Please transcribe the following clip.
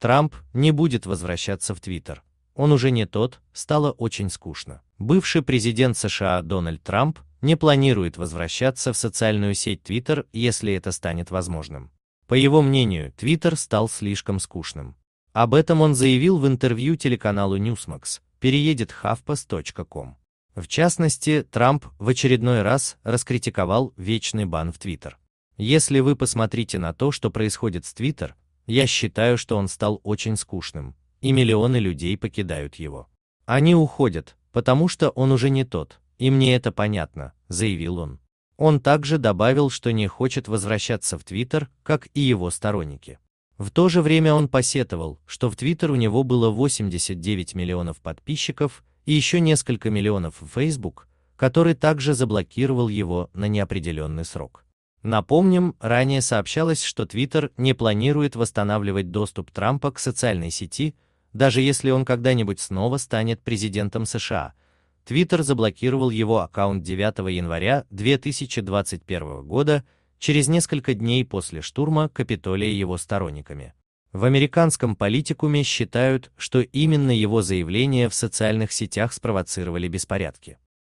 Трамп не будет возвращаться в Твиттер. Он уже не тот, стало очень скучно. Бывший президент США Дональд Трамп не планирует возвращаться в социальную сеть Твиттер, если это станет возможным. По его мнению, Твиттер стал слишком скучным. Об этом он заявил в интервью телеканалу Newsmax, переедет hafpas.com. В частности, Трамп в очередной раз раскритиковал вечный бан в Твиттер. Если вы посмотрите на то, что происходит с Твиттер, я считаю, что он стал очень скучным, и миллионы людей покидают его. Они уходят, потому что он уже не тот, и мне это понятно, заявил он. Он также добавил, что не хочет возвращаться в Твиттер, как и его сторонники. В то же время он посетовал, что в Твиттер у него было 89 миллионов подписчиков и еще несколько миллионов в Facebook, который также заблокировал его на неопределенный срок. Напомним, ранее сообщалось, что Twitter не планирует восстанавливать доступ Трампа к социальной сети, даже если он когда-нибудь снова станет президентом США. Twitter заблокировал его аккаунт 9 января 2021 года, через несколько дней после штурма Капитолия его сторонниками. В американском политикуме считают, что именно его заявления в социальных сетях спровоцировали беспорядки.